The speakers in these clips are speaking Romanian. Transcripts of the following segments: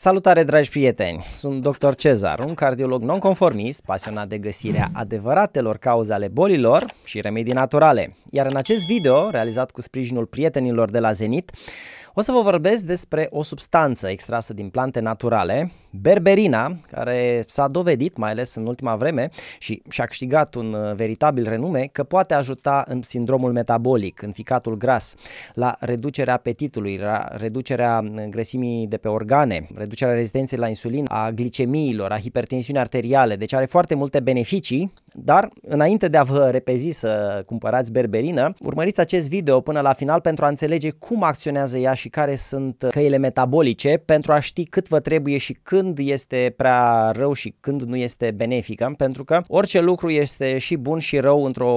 Salutare, dragi prieteni! Sunt dr. Cezar, un cardiolog nonconformist, pasionat de găsirea adevăratelor cauze ale bolilor și remedii naturale. Iar în acest video, realizat cu sprijinul prietenilor de la Zenit, o să vă vorbesc despre o substanță extrasă din plante naturale, berberina, care s-a dovedit, mai ales în ultima vreme, și și-a câștigat un uh, veritabil renume, că poate ajuta în sindromul metabolic, în ficatul gras, la reducerea apetitului, la reducerea uh, grăsimii de pe organe, reducerea rezistenței la insulină, a glicemiilor, a hipertensiunii arteriale, deci are foarte multe beneficii, dar înainte de a vă repezi să cumpărați berberină, urmăriți acest video până la final pentru a înțelege cum acționează ea și și care sunt uh, căile metabolice pentru a ști cât vă trebuie și când este prea rău și când nu este benefică, pentru că orice lucru este și bun și rău într-o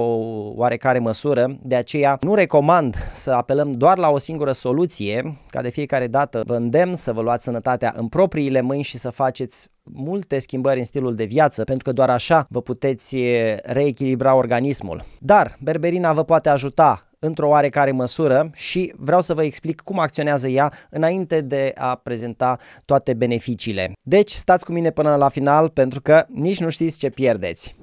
oarecare măsură, de aceea nu recomand să apelăm doar la o singură soluție, ca de fiecare dată vă îndemn să vă luați sănătatea în propriile mâini și să faceți multe schimbări în stilul de viață, pentru că doar așa vă puteți uh, reechilibra organismul. Dar berberina vă poate ajuta într-o oarecare măsură și vreau să vă explic cum acționează ea înainte de a prezenta toate beneficiile. Deci stați cu mine până la final pentru că nici nu știți ce pierdeți.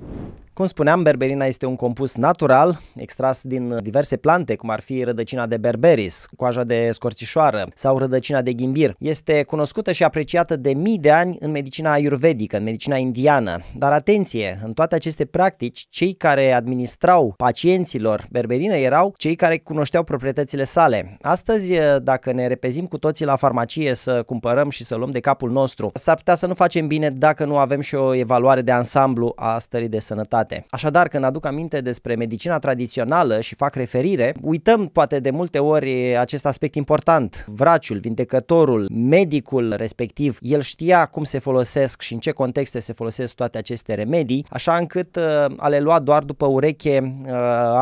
Cum spuneam, berberina este un compus natural, extras din diverse plante, cum ar fi rădăcina de berberis, coaja de scorțișoară sau rădăcina de ghimbir. Este cunoscută și apreciată de mii de ani în medicina ayurvedică, în medicina indiană. Dar atenție, în toate aceste practici, cei care administrau pacienților berberină erau cei care cunoșteau proprietățile sale. Astăzi, dacă ne repezim cu toții la farmacie să cumpărăm și să luăm de capul nostru, s-ar putea să nu facem bine dacă nu avem și o evaluare de ansamblu a stării de sănătate sănătate. Așadar, când aduc aminte despre medicina tradițională și fac referire, uităm poate de multe ori acest aspect important. Vraciul, vindecătorul, medicul respectiv, el știa cum se folosesc și în ce contexte se folosesc toate aceste remedii, așa încât uh, a le lua doar după ureche, uh,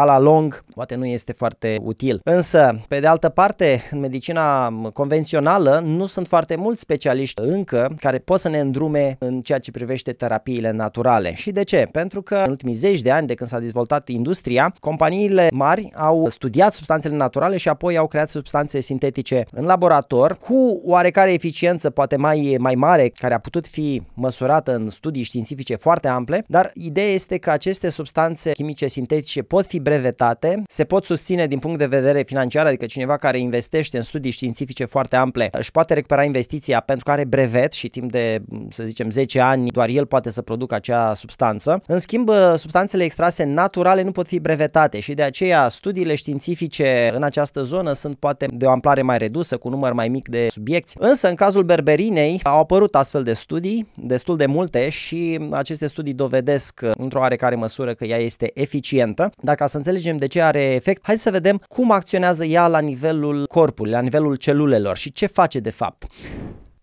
a la long, poate nu este foarte util. Însă, pe de altă parte, în medicina convențională nu sunt foarte mulți specialiști încă care pot să ne îndrume în ceea ce privește terapiile naturale. Și de ce? Pentru că în ultimii zeci de ani de când s-a dezvoltat industria, companiile mari au studiat substanțele naturale și apoi au creat substanțe sintetice în laborator cu oarecare eficiență poate mai, mai mare care a putut fi măsurată în studii științifice foarte ample, dar ideea este că aceste substanțe chimice sintetice pot fi brevetate, se pot susține din punct de vedere financiar, adică cineva care investește în studii științifice foarte ample își poate recupera investiția pentru că are brevet și timp de, să zicem, 10 ani doar el poate să producă acea substanță. În schimb, Uh, substanțele extrase naturale nu pot fi brevetate și de aceea studiile științifice în această zonă sunt poate de o amplare mai redusă, cu număr mai mic de subiecti. Însă, în cazul berberinei, au apărut astfel de studii, destul de multe, și aceste studii dovedesc uh, într-o oarecare măsură că ea este eficientă. Dar ca să înțelegem de ce are efect, hai să vedem cum acționează ea la nivelul corpului, la nivelul celulelor și ce face de fapt.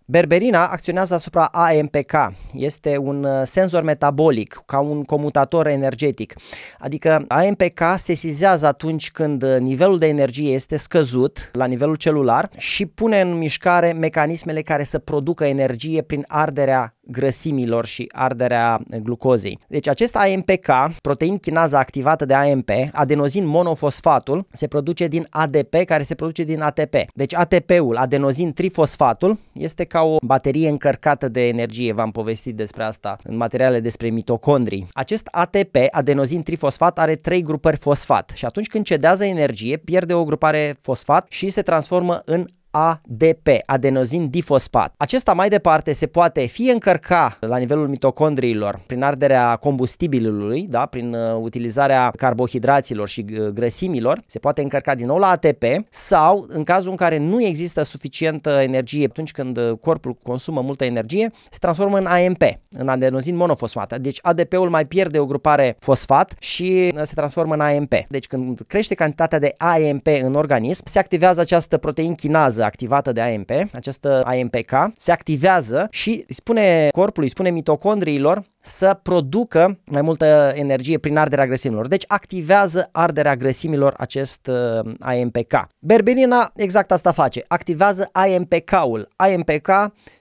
Berberina acționează asupra AMPK, este un uh, senzor metabolic, ca un comutator energetic. Adică AMPK se sizează atunci când uh, nivelul de energie este scăzut la nivelul celular și pune în mișcare mecanismele care să producă energie prin arderea grăsimilor și arderea glucozei. Deci acest AMPK, protein chinaza activată de AMP, adenozin monofosfatul, se produce din ADP care se produce din ATP. Deci ATP-ul, adenozin trifosfatul, este ca o baterie încărcată de energie, v-am povestit despre asta în materiale despre mitocondrii. Acest ATP, adenozin trifosfat, are trei grupări fosfat și atunci când cedează energie, pierde o grupare fosfat și se transformă în ADP, adenozin difosfat. Acesta mai departe se poate fie încărca la nivelul mitocondriilor prin arderea combustibilului, da, prin uh, utilizarea carbohidraților și uh, grăsimilor, se poate încărca din nou la ATP sau în cazul în care nu există suficientă energie atunci când uh, corpul consumă multă energie, se transformă în AMP, în adenozin monofosfat. Deci ADP-ul mai pierde o grupare fosfat și se transformă în AMP. Deci când crește cantitatea de AMP în organism, se activează această protein chinază activată de AMP, această AMPK, se activează și îi spune corpului, îi spune mitocondriilor să producă mai multă energie prin arderea grăsimilor. Deci activează arderea grăsimilor acest uh, AMPK. Berberina exact asta face, activează AMPK-ul. AMPK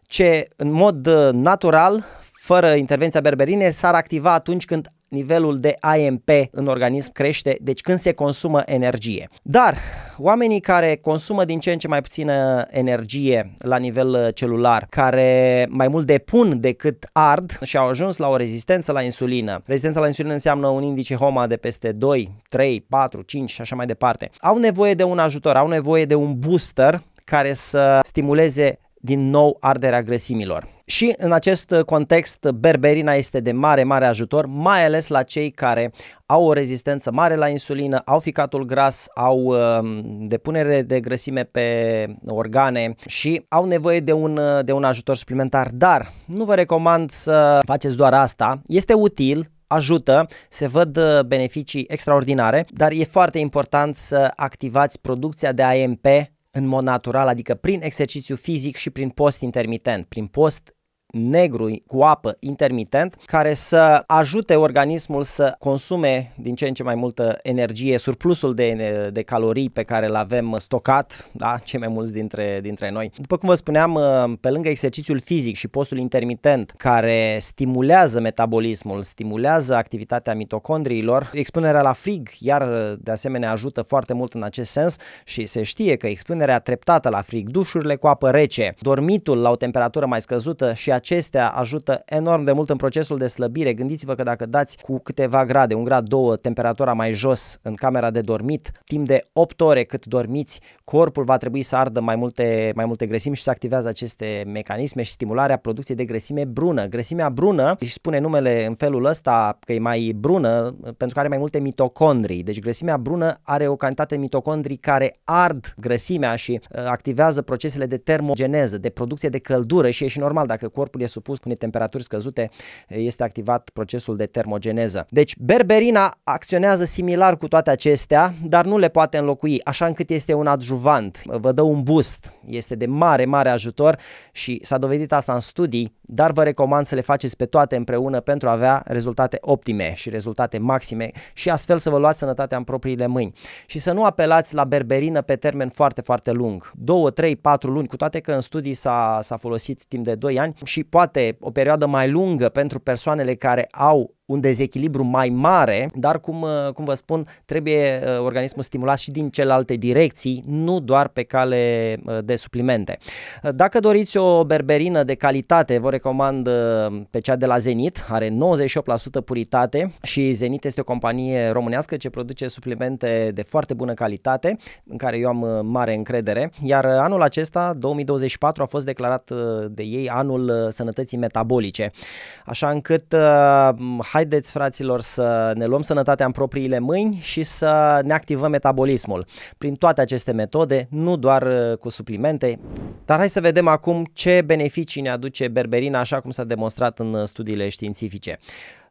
ce în mod uh, natural fără intervenția berberine, s-ar activa atunci când nivelul de AMP în organism crește, deci când se consumă energie. Dar oamenii care consumă din ce în ce mai puțină energie la nivel uh, celular, care mai mult depun decât ard și au ajuns la o rezistență la insulină. Rezistența la insulină înseamnă un indice HOMA de peste 2, 3, 4, 5 și așa mai departe. Au nevoie de un ajutor, au nevoie de un booster care să stimuleze din nou arderea grăsimilor. Și în acest context, berberina este de mare, mare ajutor, mai ales la cei care au o rezistență mare la insulină, au ficatul gras, au um, depunere de grăsime pe organe și au nevoie de un, de un ajutor suplimentar. Dar nu vă recomand să faceți doar asta. Este util, ajută, se văd uh, beneficii extraordinare, dar e foarte important să activați producția de AMP în mod natural, adică prin exercițiu fizic și prin post intermitent, prin post negru cu apă intermitent care să ajute organismul să consume din ce în ce mai multă energie, surplusul de, de calorii pe care îl avem stocat, da, cei mai mulți dintre, dintre noi. După cum vă spuneam, ă, pe lângă exercițiul fizic și postul intermitent care stimulează metabolismul, stimulează activitatea mitocondriilor, expunerea la frig iar de asemenea ajută foarte mult în acest sens și se știe că expunerea treptată la frig, dușurile cu apă rece, dormitul la o temperatură mai scăzută și acestea ajută enorm de mult în procesul de slăbire. Gândiți-vă că dacă dați cu câteva grade, un grad, două, temperatura mai jos în camera de dormit, timp de 8 ore cât dormiți, corpul va trebui să ardă mai multe, mai multe grăsimi și să activează aceste mecanisme și stimularea producției de grăsime brună. Grăsimea brună își spune numele în felul ăsta că e mai brună pentru că are mai multe mitocondrii. Deci grăsimea brună are o cantitate de mitocondrii care ard grăsimea și uh, activează procesele de termogeneză, de producție de căldură și e și normal dacă corpul corpul e supus unei temperaturi scăzute, este activat procesul de termogeneză. Deci berberina acționează similar cu toate acestea, dar nu le poate înlocui, așa încât este un adjuvant, vă dă un boost, este de mare, mare ajutor și s-a dovedit asta în studii, dar vă recomand să le faceți pe toate împreună pentru a avea rezultate optime și rezultate maxime și astfel să vă luați sănătatea în propriile mâini și să nu apelați la berberină pe termen foarte, foarte lung, 2, 3, 4 luni, cu toate că în studii s-a, s-a folosit timp de 2 ani și poate o perioadă mai lungă pentru persoanele care au un dezechilibru mai mare, dar cum, uh, cum vă spun, trebuie uh, organismul stimulat și din celelalte direcții, nu doar pe cale uh, de suplimente. Dacă doriți o berberină de calitate, vă recomand pe cea de la Zenit, are 98% puritate și Zenit este o companie românească ce produce suplimente de foarte bună calitate, în care eu am mare încredere, iar anul acesta, 2024, a fost declarat de ei anul sănătății metabolice. Așa încât haideți fraților să ne luăm sănătatea în propriile mâini și să ne activăm metabolismul prin toate aceste metode, nu doar uh, cu suplimente. Dar hai să vedem acum ce beneficii ne aduce berberina, așa cum s-a demonstrat în uh, studiile științifice.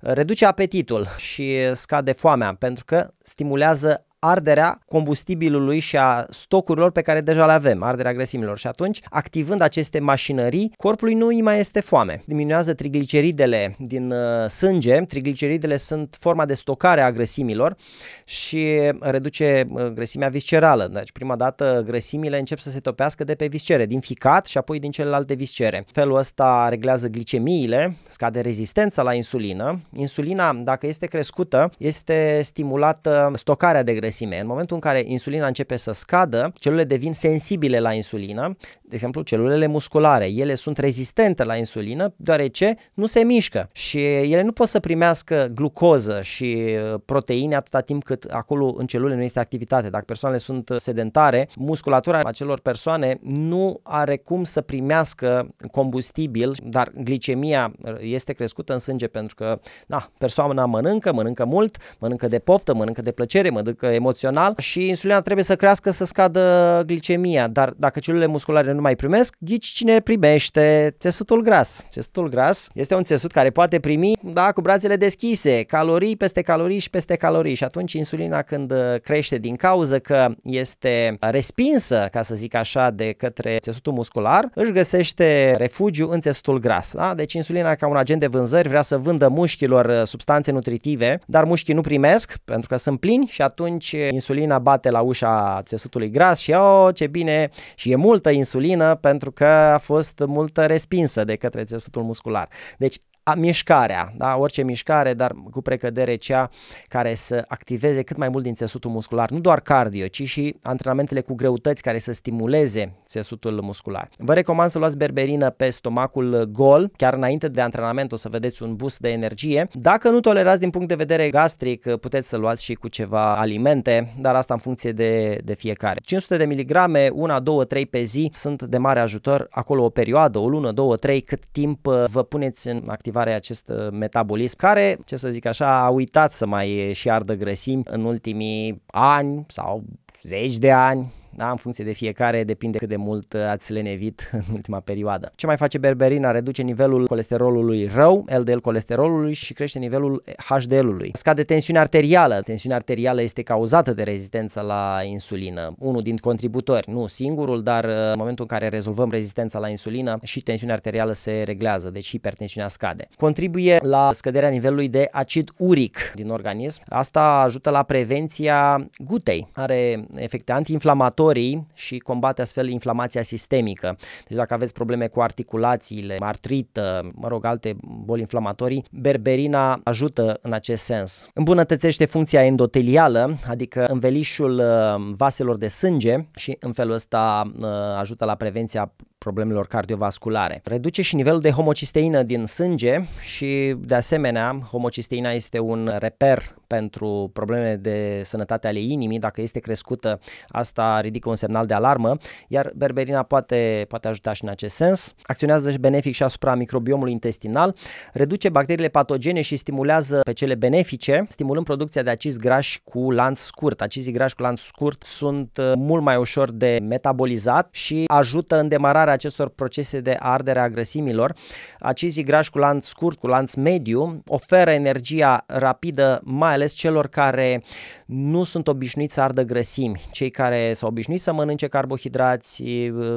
Reduce apetitul și scade foamea pentru că stimulează arderea combustibilului și a stocurilor pe care deja le avem, arderea grăsimilor. Și atunci, activând aceste mașinării, corpului nu îi mai este foame. Diminuează trigliceridele din uh, sânge. Trigliceridele sunt forma de stocare a grăsimilor și reduce uh, grăsimea viscerală. Deci, prima dată, grăsimile încep să se topească de pe viscere, din ficat și apoi din celelalte viscere. Felul ăsta reglează glicemiile, scade rezistența la insulină. Insulina, dacă este crescută, este stimulată stocarea de grăsime grăsime. În momentul în care insulina începe să scadă, celulele devin sensibile la insulină, de exemplu celulele musculare. Ele sunt rezistente la insulină deoarece nu se mișcă și ele nu pot să primească glucoză și uh, proteine atâta timp cât acolo în celule nu este activitate. Dacă persoanele sunt uh, sedentare, musculatura acelor persoane nu are cum să primească combustibil, dar glicemia uh, este crescută în sânge pentru că na, persoana mănâncă, mănâncă mult, mănâncă de poftă, mănâncă de plăcere, mănâncă emoțional și insulina trebuie să crească să scadă glicemia, dar dacă celulele musculare nu mai primesc, ghici cine primește țesutul gras. Țesutul gras este un țesut care poate primi, da, cu brațele deschise, calorii peste calorii și peste calorii și atunci insulina când uh, crește din cauză că este respinsă, ca să zic așa, de către țesutul muscular, își găsește refugiu în țesutul gras. Da? Deci insulina ca un agent de vânzări vrea să vândă mușchilor uh, substanțe nutritive, dar mușchii nu primesc pentru că sunt plini și atunci atunci insulina bate la ușa țesutului gras și oh, ce bine și e multă insulină pentru că a fost multă respinsă de către țesutul muscular. Deci a, mișcarea, da? orice mișcare, dar cu precădere cea care să activeze cât mai mult din țesutul muscular, nu doar cardio, ci și antrenamentele cu greutăți care să stimuleze țesutul muscular. Vă recomand să luați berberină pe stomacul gol, chiar înainte de antrenament o să vedeți un boost de energie. Dacă nu tolerați din punct de vedere gastric, puteți să luați și cu ceva alimente, dar asta în funcție de, de fiecare. 500 de miligrame, una, două, trei pe zi sunt de mare ajutor, acolo o perioadă, o lună, două, trei, cât timp uh, vă puneți în activitate activare acest uh, metabolism care, ce să zic așa, a uitat să mai uh, și ardă grăsimi în ultimii ani sau zeci de ani da? în funcție de fiecare, depinde cât de mult uh, ați lenevit în ultima perioadă. Ce mai face berberina? Reduce nivelul colesterolului rău, LDL colesterolului și crește nivelul HDL-ului. Eh, scade tensiunea arterială. Tensiunea arterială este cauzată de rezistența la insulină. Unul din contributori, nu singurul, dar uh, în momentul în care rezolvăm rezistența la insulină și tensiunea arterială se reglează, deci hipertensiunea scade. Contribuie la scăderea nivelului de acid uric din organism. Asta ajută la prevenția gutei. Are efecte antiinflamatorii inflamatorii și combate astfel inflamația sistemică. Deci dacă aveți probleme cu articulațiile, artrită, mă rog, alte boli inflamatorii, berberina ajută în acest sens. Îmbunătățește funcția endotelială, adică învelișul uh, vaselor de sânge și în felul ăsta uh, ajută la prevenția problemelor cardiovasculare. Reduce și nivelul de homocisteină din sânge și, de asemenea, homocisteina este un reper pentru probleme de sănătate ale inimii. Dacă este crescută, asta ridică un semnal de alarmă, iar berberina poate, poate ajuta și în acest sens. Acționează și benefic și asupra microbiomului intestinal, reduce bacteriile patogene și stimulează pe cele benefice, stimulând producția de acizi grași cu lanț scurt. Acizii grași cu lanț scurt sunt uh, mult mai ușor de metabolizat și ajută în demararea accelerarea acestor procese de ardere a grăsimilor. Acest igraș cu lanț scurt, cu lanț mediu, oferă energia rapidă, mai ales celor care nu sunt obișnuiți să ardă grăsimi, cei care s-au obișnuit să mănânce carbohidrați,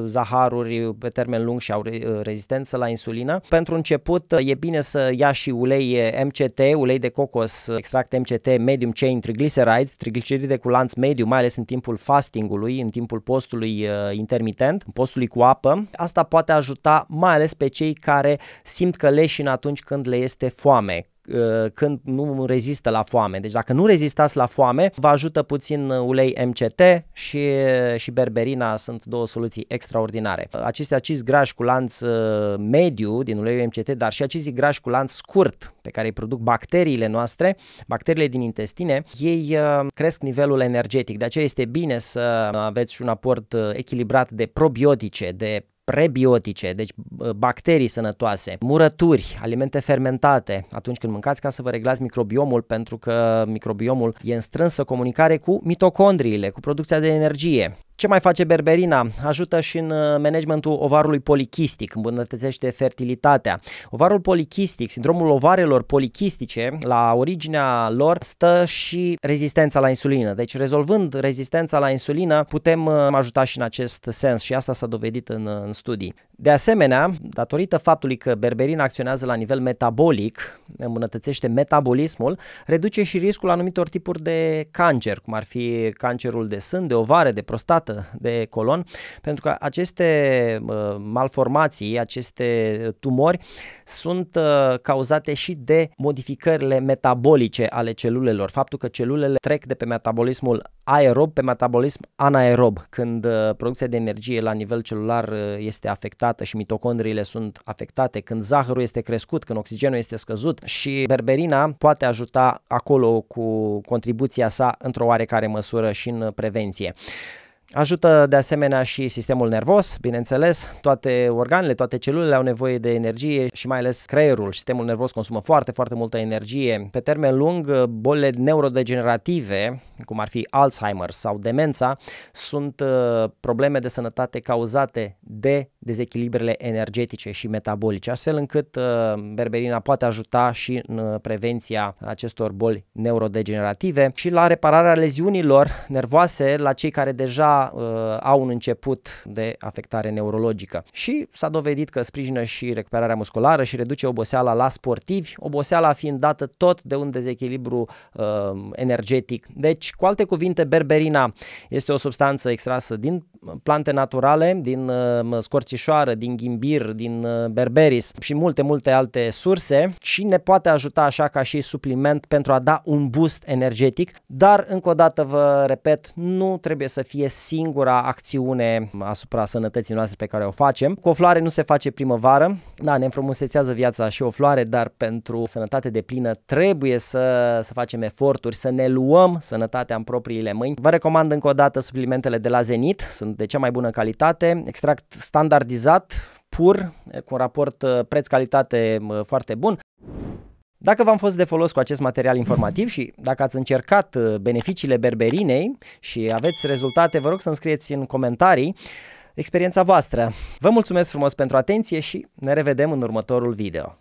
zaharuri pe termen lung și au rezistență la insulină. Pentru început e bine să ia și ulei MCT, ulei de cocos, extract MCT, medium chain triglycerides, trigliceride cu lanț mediu, mai ales în timpul fastingului, în timpul postului intermitent, postului cu apă, Asta poate ajuta mai ales pe cei care simt că leșin atunci când le este foame, uh, când nu rezistă la foame. Deci dacă nu rezistați la foame, vă ajută puțin ulei MCT și, și berberina, sunt două soluții extraordinare. Acești acizi grași cu lanț uh, mediu din uleiul MCT, dar și acizi grași cu lanț scurt pe care îi produc bacteriile noastre, bacteriile din intestine, ei uh, cresc nivelul energetic. De aceea este bine să aveți și un aport echilibrat de probiotice, de prebiotice, deci bacterii sănătoase, murături, alimente fermentate atunci când mâncați ca să vă reglați microbiomul pentru că microbiomul e în strânsă comunicare cu mitocondriile, cu producția de energie. Ce mai face berberina? Ajută și în uh, managementul ovarului polichistic, îmbunătățește fertilitatea. Ovarul polichistic, sindromul ovarelor polichistice, la originea lor stă și rezistența la insulină. Deci rezolvând rezistența la insulină, putem uh, ajuta și în acest sens și asta s-a dovedit în, uh, în studii. De asemenea, datorită faptului că berberina acționează la nivel metabolic, îmbunătățește metabolismul, reduce și riscul anumitor tipuri de cancer, cum ar fi cancerul de sân, de ovare, de prostată, afectată de colon, pentru că aceste uh, malformații, aceste tumori sunt uh, cauzate și de modificările metabolice ale celulelor. Faptul că celulele trec de pe metabolismul aerob pe metabolism anaerob, când uh, producția de energie la nivel celular este afectată și mitocondriile sunt afectate, când zahărul este crescut, când oxigenul este scăzut și berberina poate ajuta acolo cu contribuția sa într-o oarecare măsură și în prevenție. Ajută de asemenea și sistemul nervos, bineînțeles, toate organele, toate celulele au nevoie de energie și mai ales creierul. Sistemul nervos consumă foarte, foarte multă energie. Pe termen lung, bolile neurodegenerative, cum ar fi Alzheimer sau demența, sunt uh, probleme de sănătate cauzate de dezechilibrele energetice și metabolice, astfel încât uh, berberina poate ajuta și în uh, prevenția acestor boli neurodegenerative și la repararea leziunilor nervoase la cei care deja uh, au un început de afectare neurologică. Și s-a dovedit că sprijină și recuperarea musculară și reduce oboseala la sportivi, oboseala fiind dată tot de un dezechilibru uh, energetic. Deci, cu alte cuvinte, berberina este o substanță extrasă din plante naturale, din uh, scorțișoară, din ghimbir, din uh, berberis și multe, multe alte surse și ne poate ajuta așa ca și supliment pentru a da un boost energetic, dar încă o dată vă repet, nu trebuie să fie singura acțiune asupra sănătății noastre pe care o facem. Cu o floare nu se face primăvară, da, ne înfrumusețează viața și o floare, dar pentru sănătate de plină trebuie să, să facem eforturi, să ne luăm sănătatea în propriile mâini. Vă recomand încă o dată suplimentele de la Zenit, sunt de cea mai bună calitate, extract standardizat, pur, cu un raport uh, preț-calitate uh, foarte bun. Dacă v-am fost de folos cu acest material informativ și dacă ați încercat uh, beneficiile berberinei și aveți rezultate, vă rog să-mi scrieți în comentarii experiența voastră. Vă mulțumesc frumos pentru atenție și ne revedem în următorul video.